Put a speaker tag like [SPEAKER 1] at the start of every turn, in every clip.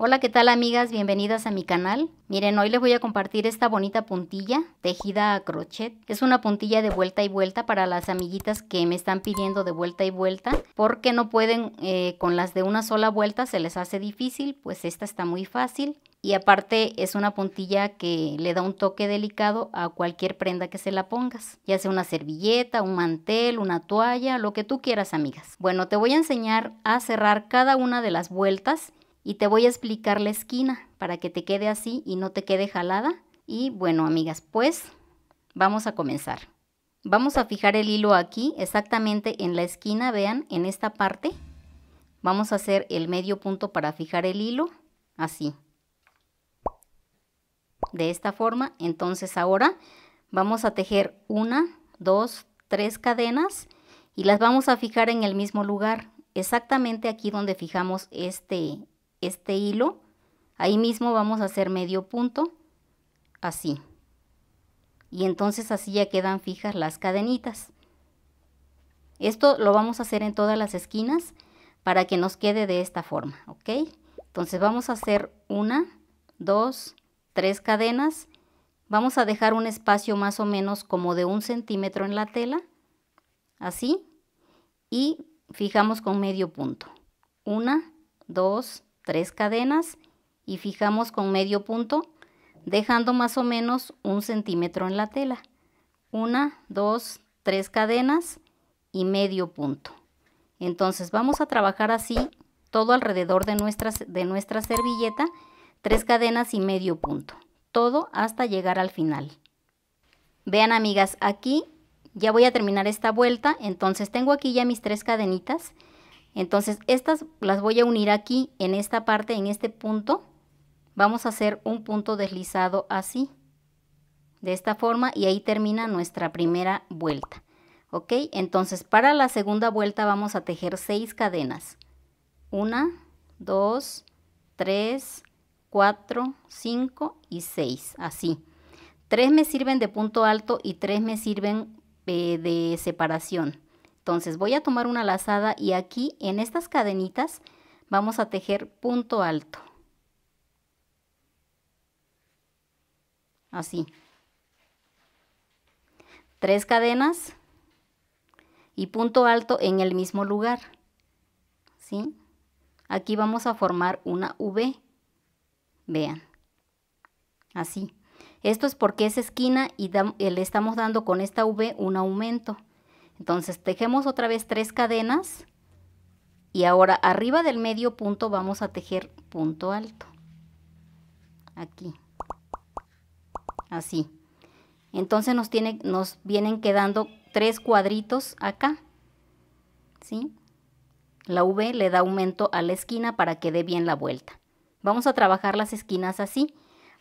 [SPEAKER 1] Hola, ¿qué tal amigas? Bienvenidas a mi canal. Miren, hoy les voy a compartir esta bonita puntilla tejida a crochet. Es una puntilla de vuelta y vuelta para las amiguitas que me están pidiendo de vuelta y vuelta porque no pueden eh, con las de una sola vuelta, se les hace difícil, pues esta está muy fácil. Y aparte es una puntilla que le da un toque delicado a cualquier prenda que se la pongas, ya sea una servilleta, un mantel, una toalla, lo que tú quieras amigas. Bueno, te voy a enseñar a cerrar cada una de las vueltas y te voy a explicar la esquina para que te quede así y no te quede jalada. Y bueno, amigas, pues vamos a comenzar. Vamos a fijar el hilo aquí, exactamente en la esquina, vean, en esta parte. Vamos a hacer el medio punto para fijar el hilo, así. De esta forma, entonces ahora vamos a tejer una, dos, tres cadenas y las vamos a fijar en el mismo lugar, exactamente aquí donde fijamos este, este hilo, ahí mismo vamos a hacer medio punto, así. Y entonces así ya quedan fijas las cadenitas. Esto lo vamos a hacer en todas las esquinas para que nos quede de esta forma, ¿ok? Entonces vamos a hacer una, dos, tres cadenas. Vamos a dejar un espacio más o menos como de un centímetro en la tela, así, y fijamos con medio punto. Una, dos, tres cadenas y fijamos con medio punto dejando más o menos un centímetro en la tela. Una, dos, tres cadenas y medio punto. Entonces vamos a trabajar así todo alrededor de, de nuestra servilleta, tres cadenas y medio punto. Todo hasta llegar al final. Vean amigas, aquí ya voy a terminar esta vuelta, entonces tengo aquí ya mis tres cadenitas entonces, estas las voy a unir aquí, en esta parte, en este punto. Vamos a hacer un punto deslizado así, de esta forma, y ahí termina nuestra primera vuelta. ¿Ok? Entonces, para la segunda vuelta vamos a tejer seis cadenas. Una, dos, tres, cuatro, cinco y seis, así. Tres me sirven de punto alto y tres me sirven eh, de separación. Entonces voy a tomar una lazada y aquí en estas cadenitas vamos a tejer punto alto. Así. Tres cadenas y punto alto en el mismo lugar. ¿Sí? Aquí vamos a formar una V. Vean. Así. Esto es porque es esquina y eh, le estamos dando con esta V un aumento. Entonces tejemos otra vez tres cadenas y ahora arriba del medio punto vamos a tejer punto alto. Aquí. Así. Entonces nos, tiene, nos vienen quedando tres cuadritos acá. ¿Sí? La V le da aumento a la esquina para que dé bien la vuelta. Vamos a trabajar las esquinas así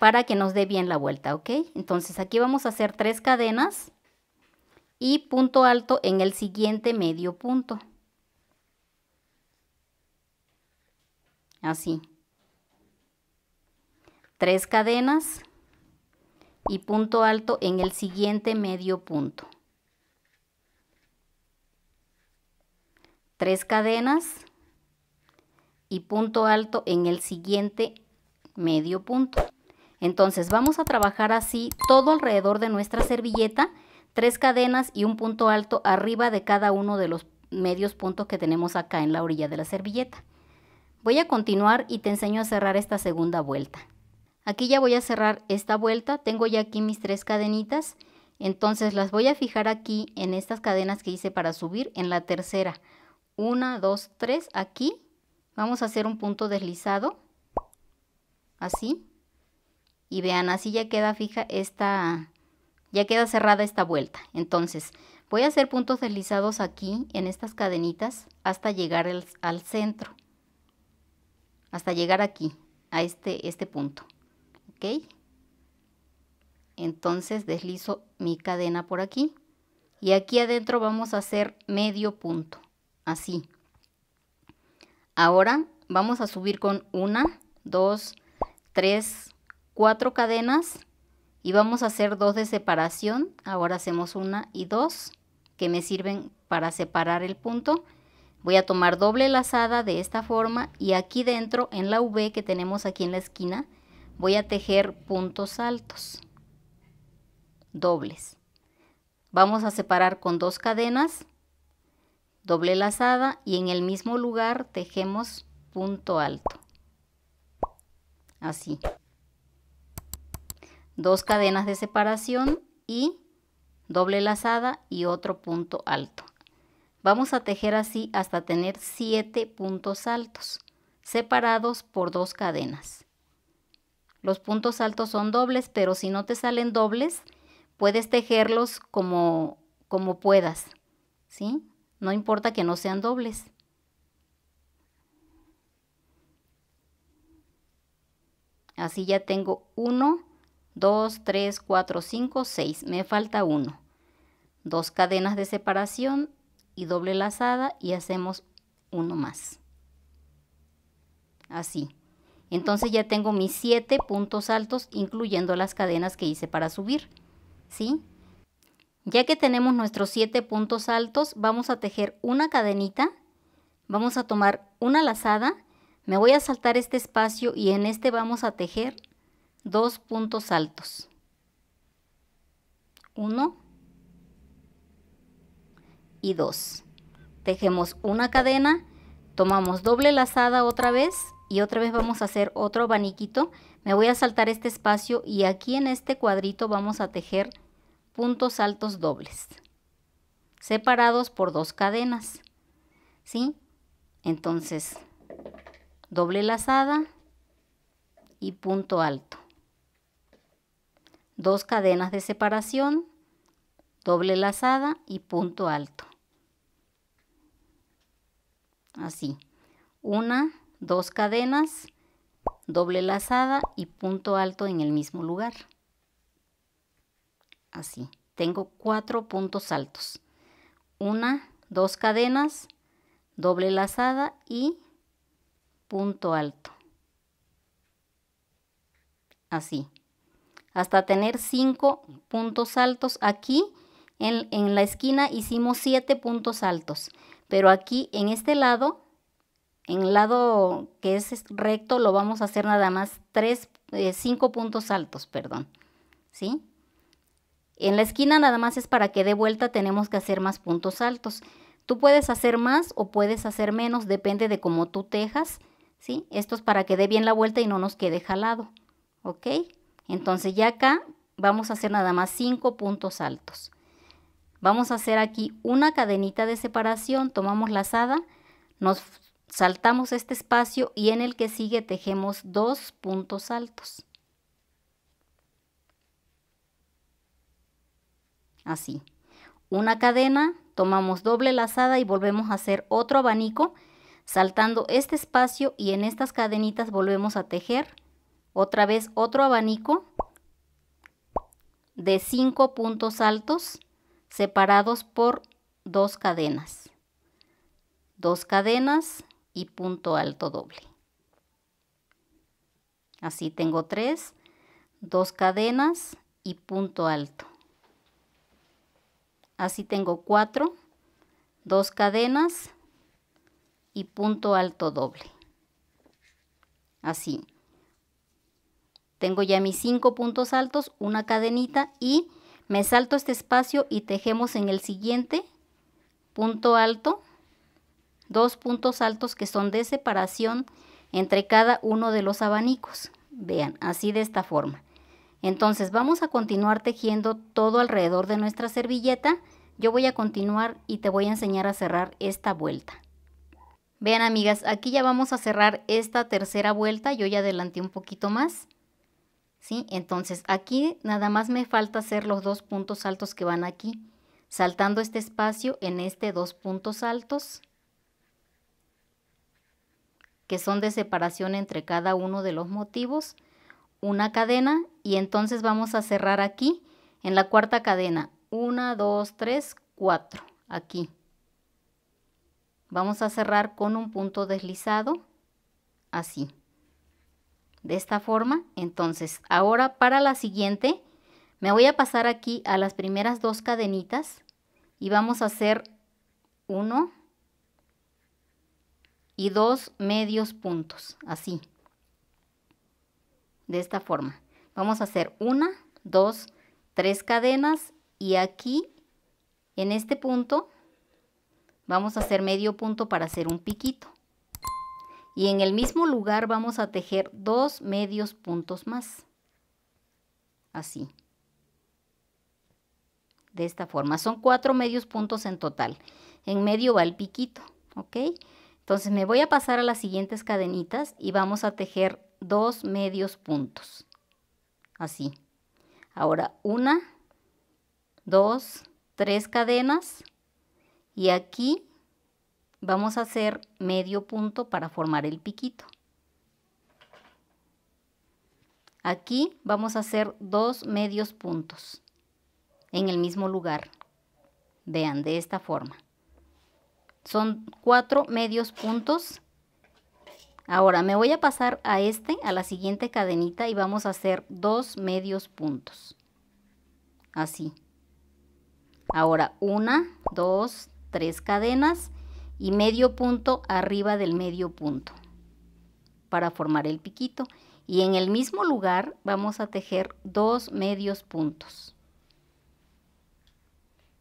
[SPEAKER 1] para que nos dé bien la vuelta, ¿ok? Entonces aquí vamos a hacer tres cadenas y punto alto en el siguiente medio punto. Así. Tres cadenas y punto alto en el siguiente medio punto. Tres cadenas y punto alto en el siguiente medio punto. Entonces vamos a trabajar así todo alrededor de nuestra servilleta tres cadenas y un punto alto arriba de cada uno de los medios puntos que tenemos acá en la orilla de la servilleta. Voy a continuar y te enseño a cerrar esta segunda vuelta. Aquí ya voy a cerrar esta vuelta, tengo ya aquí mis tres cadenitas, entonces las voy a fijar aquí en estas cadenas que hice para subir en la tercera. Una, dos, tres, aquí vamos a hacer un punto deslizado, así, y vean, así ya queda fija esta, ya queda cerrada esta vuelta. Entonces, voy a hacer puntos deslizados aquí en estas cadenitas hasta llegar al centro. Hasta llegar aquí, a este, este punto. ¿Ok? Entonces deslizo mi cadena por aquí. Y aquí adentro vamos a hacer medio punto. Así. Ahora vamos a subir con una, dos, tres, cuatro cadenas y vamos a hacer dos de separación ahora hacemos una y dos que me sirven para separar el punto voy a tomar doble lazada de esta forma y aquí dentro en la V que tenemos aquí en la esquina voy a tejer puntos altos dobles vamos a separar con dos cadenas doble lazada y en el mismo lugar tejemos punto alto así dos cadenas de separación y doble lazada y otro punto alto. Vamos a tejer así hasta tener siete puntos altos, separados por dos cadenas. Los puntos altos son dobles, pero si no te salen dobles, puedes tejerlos como, como puedas, ¿sí? No importa que no sean dobles. Así ya tengo uno 2, 3, 4, 5, 6. Me falta 1. Dos cadenas de separación y doble lazada y hacemos uno más. Así. Entonces ya tengo mis 7 puntos altos incluyendo las cadenas que hice para subir. ¿Sí? Ya que tenemos nuestros 7 puntos altos, vamos a tejer una cadenita, vamos a tomar una lazada, me voy a saltar este espacio y en este vamos a tejer dos puntos altos. Uno y dos. Tejemos una cadena, tomamos doble lazada otra vez y otra vez vamos a hacer otro abaniquito. Me voy a saltar este espacio y aquí en este cuadrito vamos a tejer puntos altos dobles separados por dos cadenas. ¿Sí? Entonces, doble lazada y punto alto dos cadenas de separación, doble lazada y punto alto. Así, una, dos cadenas, doble lazada y punto alto en el mismo lugar. Así, tengo cuatro puntos altos. Una, dos cadenas, doble lazada y punto alto. Así, hasta tener 5 puntos altos. Aquí en, la esquina hicimos 7 puntos altos, pero aquí en este lado, en el lado que es recto, lo vamos a hacer nada más 3, 5 eh, puntos altos, perdón, ¿sí? En la esquina nada más es para que de vuelta tenemos que hacer más puntos altos. Tú puedes hacer más o puedes hacer menos, depende de cómo tú tejas, ¿sí? Esto es para que dé bien la vuelta y no nos quede jalado, ¿ok? Entonces ya acá vamos a hacer nada más 5 puntos altos. Vamos a hacer aquí una cadenita de separación, tomamos lazada, nos saltamos este espacio y en el que sigue tejemos dos puntos altos. Así. Una cadena, tomamos doble lazada y volvemos a hacer otro abanico saltando este espacio y en estas cadenitas volvemos a tejer otra vez otro abanico de 5 puntos altos separados por dos cadenas. Dos cadenas y punto alto doble. Así tengo tres, dos cadenas y punto alto. Así tengo cuatro, dos cadenas y punto alto doble. Así. Tengo ya mis cinco puntos altos, una cadenita y me salto este espacio y tejemos en el siguiente punto alto, dos puntos altos que son de separación entre cada uno de los abanicos. Vean, así de esta forma. Entonces vamos a continuar tejiendo todo alrededor de nuestra servilleta. Yo voy a continuar y te voy a enseñar a cerrar esta vuelta. Vean amigas, aquí ya vamos a cerrar esta tercera vuelta. Yo ya adelanté un poquito más. Entonces aquí nada más me falta hacer los dos puntos altos que van aquí, saltando este espacio en este dos puntos altos, que son de separación entre cada uno de los motivos, una cadena y entonces vamos a cerrar aquí en la cuarta cadena, 1, 2, 3, 4, aquí. Vamos a cerrar con un punto deslizado, así de esta forma. Entonces, ahora para la siguiente, me voy a pasar aquí a las primeras dos cadenitas y vamos a hacer uno y dos medios puntos, así, de esta forma. Vamos a hacer una, dos, tres cadenas y aquí, en este punto, vamos a hacer medio punto para hacer un piquito y en el mismo lugar vamos a tejer dos medios puntos más. Así. De esta forma. Son cuatro medios puntos en total. En medio va el piquito, ¿ok? Entonces me voy a pasar a las siguientes cadenitas y vamos a tejer dos medios puntos. Así. Ahora una, dos, tres cadenas y aquí Vamos a hacer medio punto para formar el piquito. Aquí vamos a hacer dos medios puntos en el mismo lugar. Vean, de esta forma. Son cuatro medios puntos. Ahora me voy a pasar a este, a la siguiente cadenita y vamos a hacer dos medios puntos. Así. Ahora una, dos, tres cadenas y medio punto arriba del medio punto para formar el piquito y en el mismo lugar vamos a tejer dos medios puntos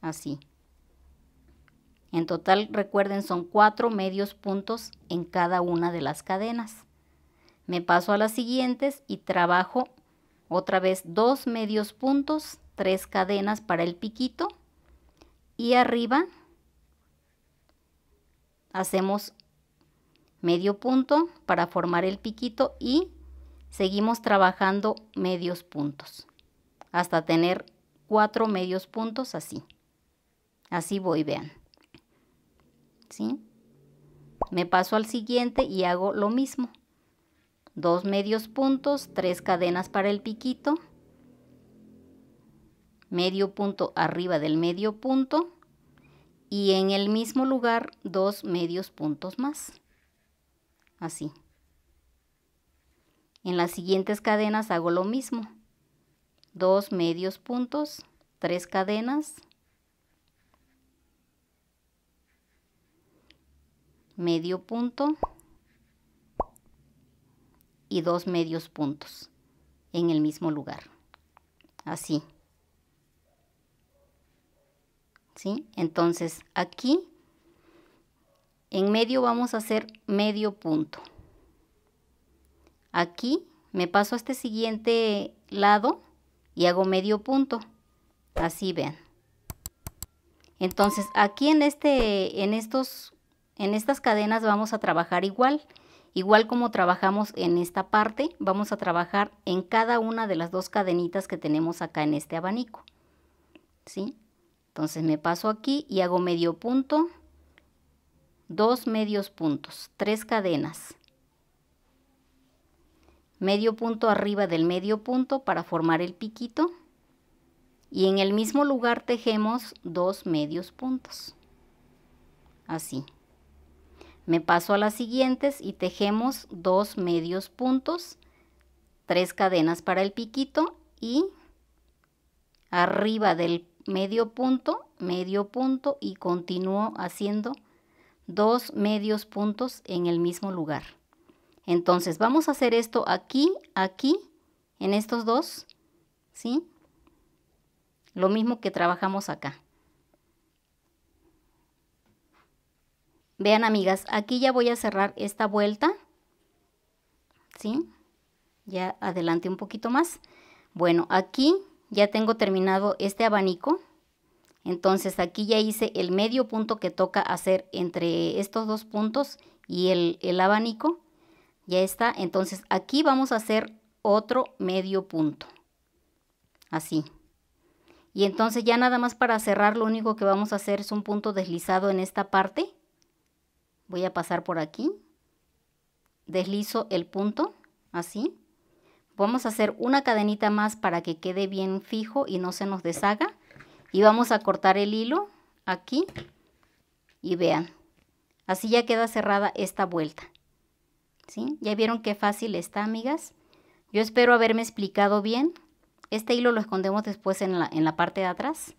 [SPEAKER 1] así en total recuerden son cuatro medios puntos en cada una de las cadenas me paso a las siguientes y trabajo otra vez dos medios puntos tres cadenas para el piquito y arriba hacemos medio punto para formar el piquito y seguimos trabajando medios puntos hasta tener cuatro medios puntos así así voy vean ¿Sí? me paso al siguiente y hago lo mismo dos medios puntos tres cadenas para el piquito medio punto arriba del medio punto y en el mismo lugar dos medios puntos más. Así. En las siguientes cadenas hago lo mismo. Dos medios puntos, tres cadenas, medio punto y dos medios puntos en el mismo lugar. Así. ¿sí? Entonces aquí en medio vamos a hacer medio punto. Aquí me paso a este siguiente lado y hago medio punto. Así vean. Entonces aquí en, este, en, estos, en estas cadenas vamos a trabajar igual. Igual como trabajamos en esta parte, vamos a trabajar en cada una de las dos cadenitas que tenemos acá en este abanico. ¿Sí? Entonces me paso aquí y hago medio punto, dos medios puntos, tres cadenas. Medio punto arriba del medio punto para formar el piquito y en el mismo lugar tejemos dos medios puntos. Así. Me paso a las siguientes y tejemos dos medios puntos, tres cadenas para el piquito y arriba del medio punto, medio punto y continúo haciendo dos medios puntos en el mismo lugar. Entonces vamos a hacer esto aquí, aquí, en estos dos, ¿sí? Lo mismo que trabajamos acá. Vean amigas, aquí ya voy a cerrar esta vuelta, ¿sí? Ya adelante un poquito más. Bueno, aquí ya tengo terminado este abanico. Entonces aquí ya hice el medio punto que toca hacer entre estos dos puntos y el, abanico. Ya está. Entonces aquí vamos a hacer otro medio punto. Así. Y entonces ya nada más para cerrar lo único que vamos a hacer es un punto deslizado en esta parte. Voy a pasar por aquí. Deslizo el punto así Vamos a hacer una cadenita más para que quede bien fijo y no se nos deshaga. Y vamos a cortar el hilo aquí y vean. Así ya queda cerrada esta vuelta. ¿Sí? Ya vieron qué fácil está, amigas. Yo espero haberme explicado bien. Este hilo lo escondemos después en la, en la parte de atrás.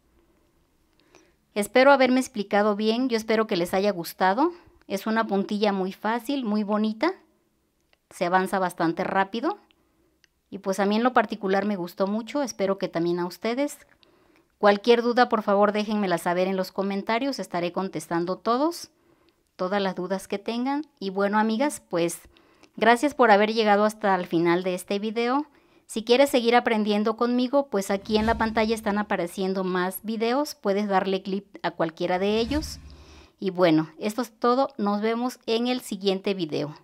[SPEAKER 1] Espero haberme explicado bien. Yo espero que les haya gustado. Es una puntilla muy fácil, muy bonita. Se avanza bastante rápido. Y pues a mí en lo particular me gustó mucho, espero que también a ustedes. Cualquier duda, por favor, déjenmela saber en los comentarios, estaré contestando todos, todas las dudas que tengan. Y bueno, amigas, pues gracias por haber llegado hasta el final de este video. Si quieres seguir aprendiendo conmigo, pues aquí en la pantalla están apareciendo más videos, puedes darle click a cualquiera de ellos. Y bueno, esto es todo, nos vemos en el siguiente video.